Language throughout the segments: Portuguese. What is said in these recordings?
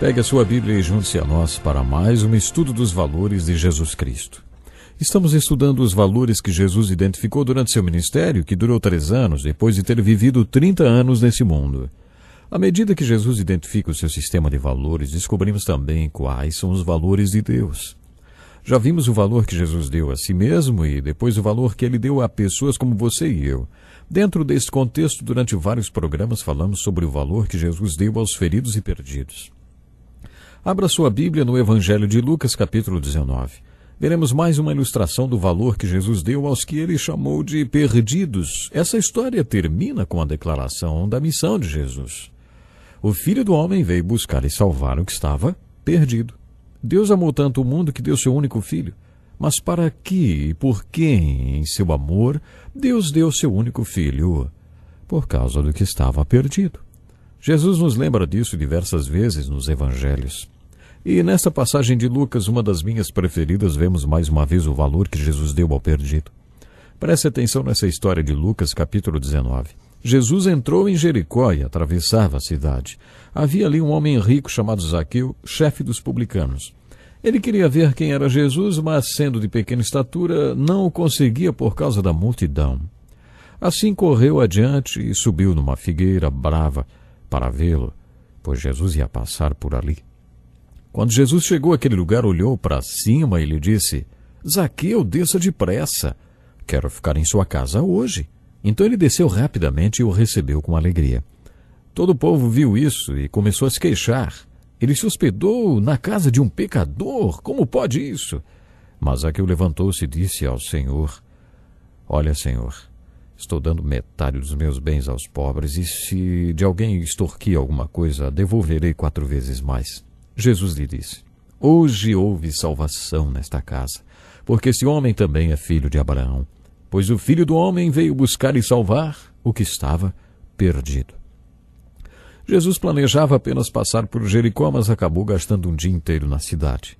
Pegue a sua Bíblia e junte-se a nós para mais um estudo dos valores de Jesus Cristo. Estamos estudando os valores que Jesus identificou durante seu ministério, que durou três anos, depois de ter vivido 30 anos nesse mundo. À medida que Jesus identifica o seu sistema de valores, descobrimos também quais são os valores de Deus. Já vimos o valor que Jesus deu a si mesmo e depois o valor que ele deu a pessoas como você e eu. Dentro deste contexto, durante vários programas, falamos sobre o valor que Jesus deu aos feridos e perdidos. Abra sua Bíblia no Evangelho de Lucas, capítulo 19. Veremos mais uma ilustração do valor que Jesus deu aos que ele chamou de perdidos. Essa história termina com a declaração da missão de Jesus. O Filho do Homem veio buscar e salvar o que estava perdido. Deus amou tanto o mundo que deu seu único filho. Mas para que e por quem, em seu amor, Deus deu seu único filho? Por causa do que estava perdido. Jesus nos lembra disso diversas vezes nos evangelhos. E nesta passagem de Lucas, uma das minhas preferidas, vemos mais uma vez o valor que Jesus deu ao perdido. Preste atenção nessa história de Lucas, capítulo 19. Jesus entrou em Jericó e atravessava a cidade. Havia ali um homem rico chamado Zaqueu, chefe dos publicanos. Ele queria ver quem era Jesus, mas, sendo de pequena estatura, não o conseguia por causa da multidão. Assim correu adiante e subiu numa figueira brava para vê-lo, pois Jesus ia passar por ali. Quando Jesus chegou àquele lugar, olhou para cima e lhe disse: Zaqueu, desça depressa. Quero ficar em sua casa hoje. Então ele desceu rapidamente e o recebeu com alegria. Todo o povo viu isso e começou a se queixar. Ele se hospedou na casa de um pecador. Como pode isso? Mas Zaqueu levantou-se e disse ao Senhor: Olha, Senhor, estou dando metade dos meus bens aos pobres, e se de alguém extorquir alguma coisa, devolverei quatro vezes mais. Jesus lhe disse: Hoje houve salvação nesta casa, porque esse homem também é filho de Abraão. Pois o filho do homem veio buscar e salvar o que estava perdido. Jesus planejava apenas passar por Jericó, mas acabou gastando um dia inteiro na cidade.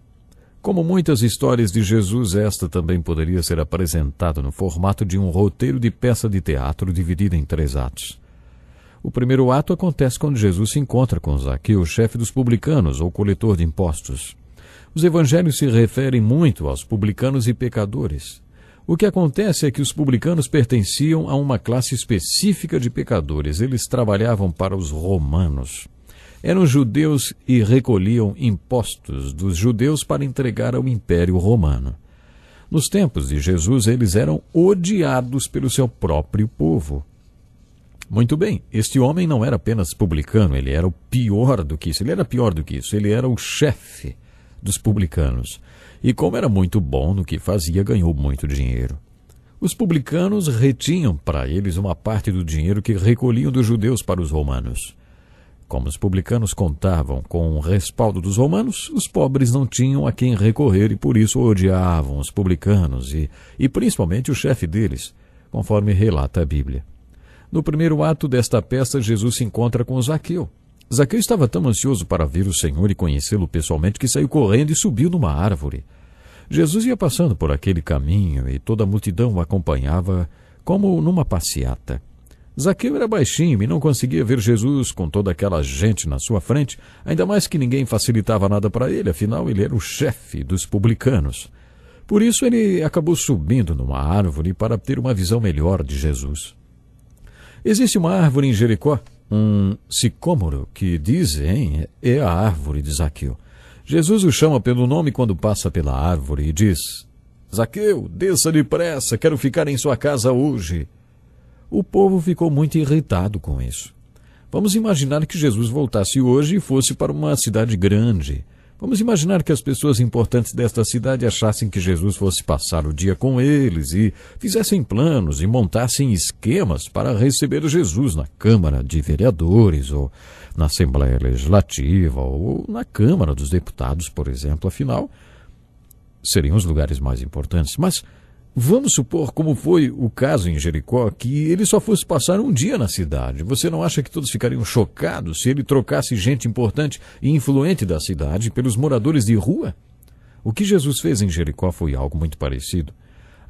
Como muitas histórias de Jesus, esta também poderia ser apresentada no formato de um roteiro de peça de teatro dividida em três atos. O primeiro ato acontece quando Jesus se encontra com Zaqueu, chefe dos publicanos ou coletor de impostos. Os evangelhos se referem muito aos publicanos e pecadores. O que acontece é que os publicanos pertenciam a uma classe específica de pecadores. Eles trabalhavam para os romanos. Eram judeus e recolhiam impostos dos judeus para entregar ao Império Romano. Nos tempos de Jesus, eles eram odiados pelo seu próprio povo. Muito bem, este homem não era apenas publicano, ele era o pior do que isso. Ele era pior do que isso, ele era o chefe dos publicanos. E como era muito bom no que fazia, ganhou muito dinheiro. Os publicanos retinham para eles uma parte do dinheiro que recolhiam dos judeus para os romanos. Como os publicanos contavam com o respaldo dos romanos, os pobres não tinham a quem recorrer e por isso odiavam os publicanos e, e principalmente o chefe deles, conforme relata a Bíblia. No primeiro ato desta peça, Jesus se encontra com Zaqueu. Zaqueu estava tão ansioso para ver o Senhor e conhecê-lo pessoalmente que saiu correndo e subiu numa árvore. Jesus ia passando por aquele caminho e toda a multidão o acompanhava como numa passeata. Zaqueu era baixinho e não conseguia ver Jesus com toda aquela gente na sua frente, ainda mais que ninguém facilitava nada para ele, afinal ele era o chefe dos publicanos. Por isso ele acabou subindo numa árvore para ter uma visão melhor de Jesus. Existe uma árvore em Jericó, um sicômoro, que dizem é a árvore de Zaqueu. Jesus o chama pelo nome quando passa pela árvore e diz: Zaqueu, desça depressa, quero ficar em sua casa hoje. O povo ficou muito irritado com isso. Vamos imaginar que Jesus voltasse hoje e fosse para uma cidade grande. Vamos imaginar que as pessoas importantes desta cidade achassem que Jesus fosse passar o dia com eles e fizessem planos e montassem esquemas para receber Jesus na Câmara de Vereadores ou na Assembleia Legislativa ou na Câmara dos Deputados, por exemplo. Afinal, seriam os lugares mais importantes. Mas Vamos supor, como foi o caso em Jericó, que ele só fosse passar um dia na cidade. Você não acha que todos ficariam chocados se ele trocasse gente importante e influente da cidade pelos moradores de rua? O que Jesus fez em Jericó foi algo muito parecido.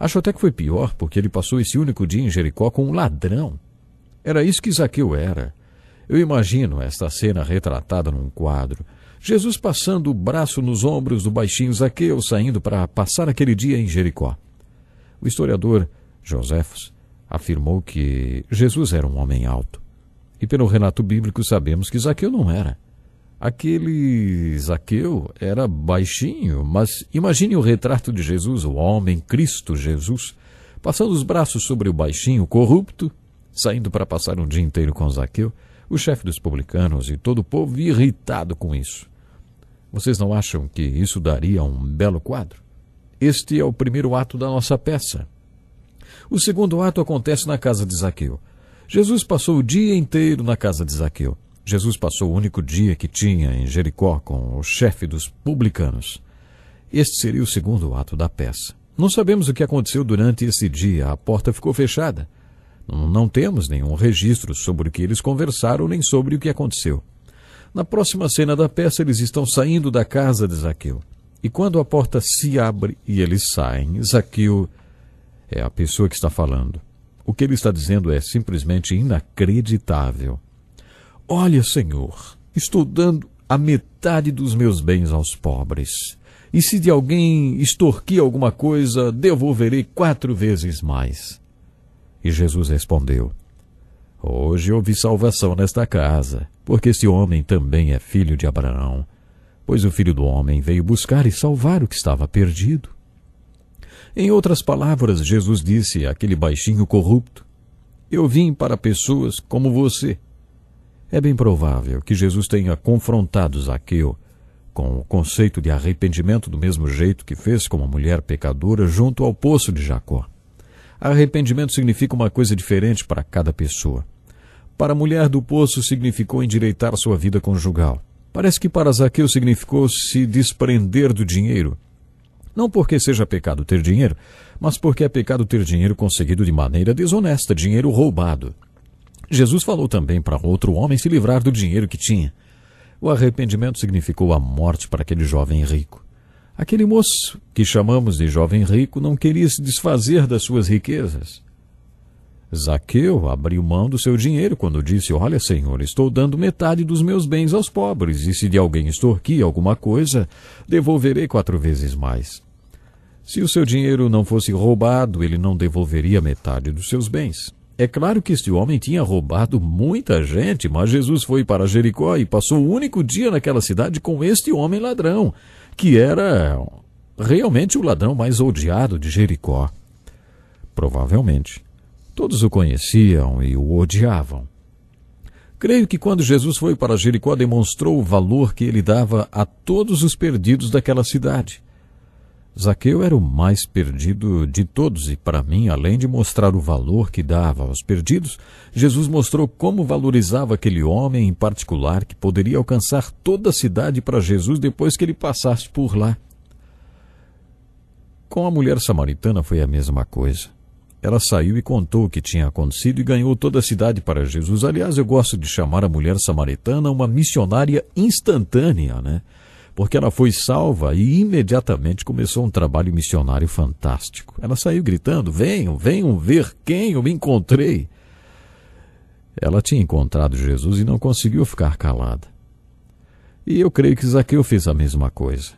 Acho até que foi pior, porque ele passou esse único dia em Jericó com um ladrão. Era isso que Zaqueu era. Eu imagino esta cena retratada num quadro. Jesus passando o braço nos ombros do baixinho Zaqueu, saindo para passar aquele dia em Jericó. O historiador Joséfos afirmou que Jesus era um homem alto. E pelo relato bíblico sabemos que Zaqueu não era. Aquele Zaqueu era baixinho, mas imagine o retrato de Jesus, o homem Cristo Jesus, passando os braços sobre o baixinho corrupto, saindo para passar um dia inteiro com Zaqueu, o chefe dos publicanos e todo o povo irritado com isso. Vocês não acham que isso daria um belo quadro? Este é o primeiro ato da nossa peça. O segundo ato acontece na casa de Zaqueu. Jesus passou o dia inteiro na casa de Zaqueu. Jesus passou o único dia que tinha em Jericó com o chefe dos publicanos. Este seria o segundo ato da peça. Não sabemos o que aconteceu durante esse dia. A porta ficou fechada. Não temos nenhum registro sobre o que eles conversaram nem sobre o que aconteceu. Na próxima cena da peça, eles estão saindo da casa de Zaqueu. E quando a porta se abre e eles saem, Zaqueu é a pessoa que está falando. O que ele está dizendo é simplesmente inacreditável. Olha, Senhor, estou dando a metade dos meus bens aos pobres. E se de alguém extorquir alguma coisa, devolverei quatro vezes mais. E Jesus respondeu: Hoje houve salvação nesta casa, porque esse homem também é filho de Abraão pois o filho do homem veio buscar e salvar o que estava perdido. Em outras palavras, Jesus disse àquele baixinho corrupto: Eu vim para pessoas como você. É bem provável que Jesus tenha confrontado Zaqueu com o conceito de arrependimento do mesmo jeito que fez com a mulher pecadora junto ao poço de Jacó. Arrependimento significa uma coisa diferente para cada pessoa. Para a mulher do poço significou endireitar sua vida conjugal. Parece que para Zaqueu significou se desprender do dinheiro. Não porque seja pecado ter dinheiro, mas porque é pecado ter dinheiro conseguido de maneira desonesta, dinheiro roubado. Jesus falou também para outro homem se livrar do dinheiro que tinha. O arrependimento significou a morte para aquele jovem rico. Aquele moço, que chamamos de jovem rico, não queria se desfazer das suas riquezas. Zaqueu abriu mão do seu dinheiro quando disse: Olha, Senhor, estou dando metade dos meus bens aos pobres, e se de alguém extorquir alguma coisa, devolverei quatro vezes mais. Se o seu dinheiro não fosse roubado, ele não devolveria metade dos seus bens. É claro que este homem tinha roubado muita gente, mas Jesus foi para Jericó e passou o único dia naquela cidade com este homem ladrão, que era realmente o ladrão mais odiado de Jericó. Provavelmente Todos o conheciam e o odiavam. Creio que quando Jesus foi para Jericó demonstrou o valor que ele dava a todos os perdidos daquela cidade. Zaqueu era o mais perdido de todos e, para mim, além de mostrar o valor que dava aos perdidos, Jesus mostrou como valorizava aquele homem em particular que poderia alcançar toda a cidade para Jesus depois que ele passasse por lá. Com a mulher samaritana foi a mesma coisa. Ela saiu e contou o que tinha acontecido e ganhou toda a cidade para Jesus. Aliás, eu gosto de chamar a mulher samaritana uma missionária instantânea, né? Porque ela foi salva e imediatamente começou um trabalho missionário fantástico. Ela saiu gritando: Venham, venham ver quem eu me encontrei. Ela tinha encontrado Jesus e não conseguiu ficar calada. E eu creio que Zaqueu fez a mesma coisa.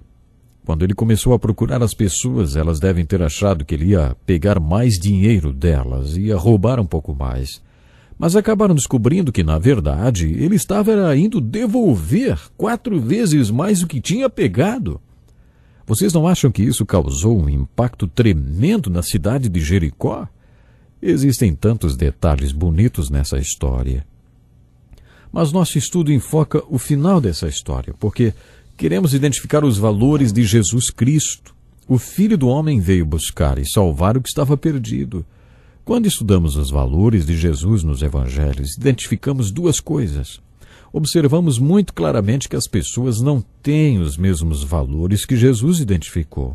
Quando ele começou a procurar as pessoas, elas devem ter achado que ele ia pegar mais dinheiro delas, ia roubar um pouco mais. Mas acabaram descobrindo que, na verdade, ele estava indo devolver quatro vezes mais do que tinha pegado. Vocês não acham que isso causou um impacto tremendo na cidade de Jericó? Existem tantos detalhes bonitos nessa história. Mas nosso estudo enfoca o final dessa história, porque Queremos identificar os valores de Jesus Cristo. O Filho do Homem veio buscar e salvar o que estava perdido. Quando estudamos os valores de Jesus nos evangelhos, identificamos duas coisas. Observamos muito claramente que as pessoas não têm os mesmos valores que Jesus identificou.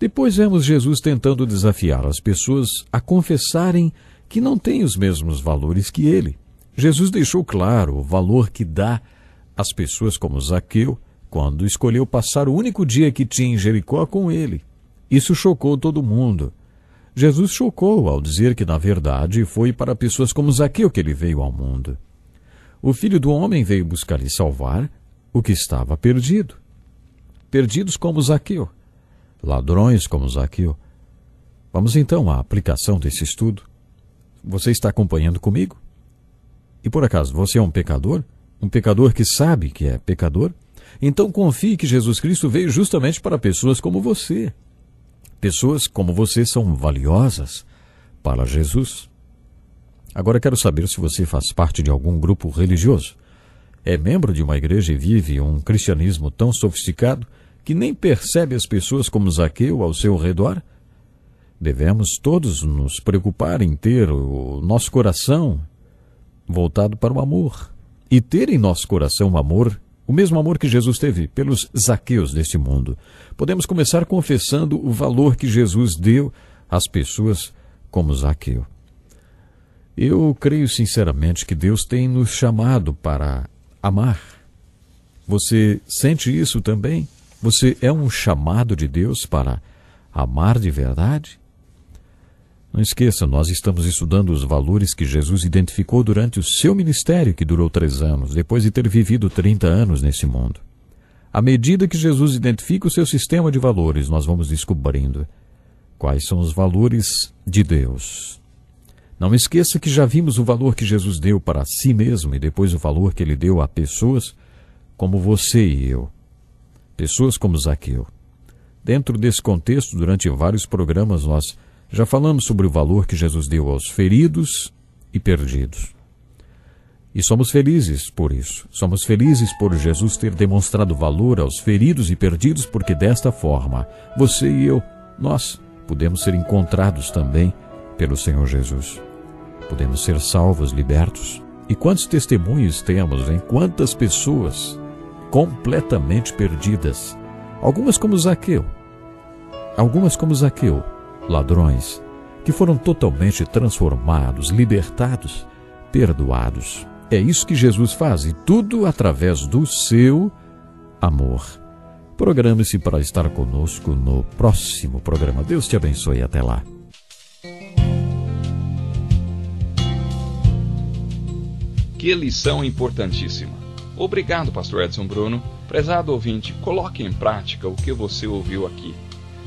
Depois vemos Jesus tentando desafiar as pessoas a confessarem que não têm os mesmos valores que ele. Jesus deixou claro o valor que dá às pessoas como Zaqueu, quando escolheu passar o único dia que tinha em Jericó com ele. Isso chocou todo mundo. Jesus chocou ao dizer que, na verdade, foi para pessoas como Zaqueu que ele veio ao mundo. O filho do homem veio buscar e salvar o que estava perdido. Perdidos como Zaqueu, ladrões como Zaqueu. Vamos então à aplicação desse estudo. Você está acompanhando comigo? E por acaso você é um pecador? Um pecador que sabe que é pecador? Então confie que Jesus Cristo veio justamente para pessoas como você. Pessoas como você são valiosas para Jesus. Agora quero saber se você faz parte de algum grupo religioso. É membro de uma igreja e vive um cristianismo tão sofisticado que nem percebe as pessoas como Zaqueu ao seu redor? Devemos todos nos preocupar em ter o nosso coração voltado para o amor e ter em nosso coração o amor o mesmo amor que Jesus teve pelos zaqueus deste mundo. Podemos começar confessando o valor que Jesus deu às pessoas como Zaqueu. Eu creio sinceramente que Deus tem nos chamado para amar. Você sente isso também? Você é um chamado de Deus para amar de verdade? Não esqueça, nós estamos estudando os valores que Jesus identificou durante o seu ministério, que durou três anos, depois de ter vivido 30 anos nesse mundo. À medida que Jesus identifica o seu sistema de valores, nós vamos descobrindo quais são os valores de Deus. Não esqueça que já vimos o valor que Jesus deu para si mesmo e depois o valor que ele deu a pessoas como você e eu. Pessoas como Zaqueu. Dentro desse contexto, durante vários programas, nós já falamos sobre o valor que Jesus deu aos feridos e perdidos. E somos felizes por isso. Somos felizes por Jesus ter demonstrado valor aos feridos e perdidos, porque desta forma, você e eu, nós, podemos ser encontrados também pelo Senhor Jesus. Podemos ser salvos, libertos. E quantos testemunhos temos, em quantas pessoas completamente perdidas? Algumas como Zaqueu. Algumas como Zaqueu ladrões, que foram totalmente transformados, libertados, perdoados. É isso que Jesus faz e tudo através do seu amor. Programe-se para estar conosco no próximo programa. Deus te abençoe até lá. Que lição importantíssima. Obrigado, pastor Edson Bruno. Prezado ouvinte, coloque em prática o que você ouviu aqui.